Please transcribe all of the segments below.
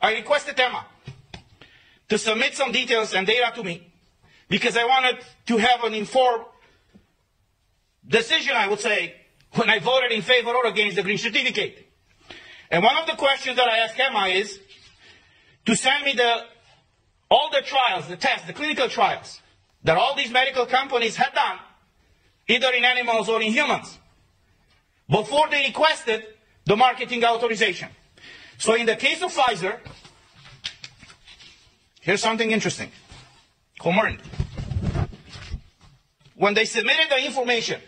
I requested Emma to submit some details and data to me because I wanted to have an informed decision, I would say, when I voted in favor or against the green certificate. And one of the questions that I asked Emma is to send me the, all the trials, the tests, the clinical trials that all these medical companies had done, either in animals or in humans, before they requested the marketing authorization. So in the case of Pfizer, here's something interesting. Command. When they submitted the information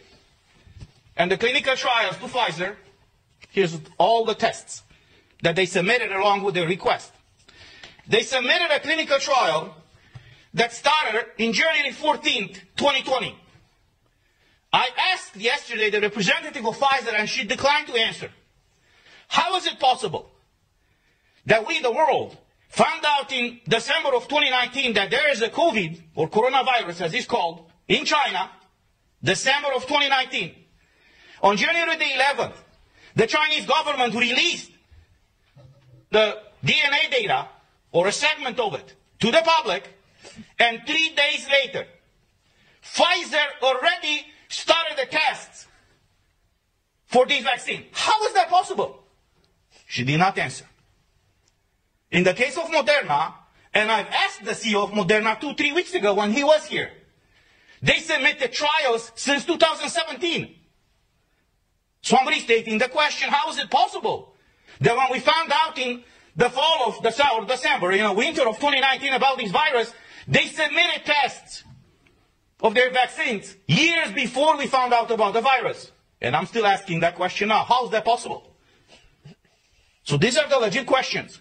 and the clinical trials to Pfizer, here's all the tests that they submitted along with the request. They submitted a clinical trial that started in January 14, 2020. I asked yesterday the representative of Pfizer and she declined to answer. How is it possible that we, the world, found out in December of 2019 that there is a COVID, or coronavirus as it's called, in China, December of 2019. On January the 11th, the Chinese government released the DNA data, or a segment of it, to the public, and three days later, Pfizer already started the tests for this vaccine. How is that possible? She did not answer. In the case of Moderna, and I've asked the CEO of Moderna two, three weeks ago when he was here, they submitted trials since 2017. Somebody's stating the question, how is it possible that when we found out in the fall of December, December you know, winter of 2019 about this virus, they submitted tests of their vaccines years before we found out about the virus. And I'm still asking that question now. How is that possible? So these are the legit questions.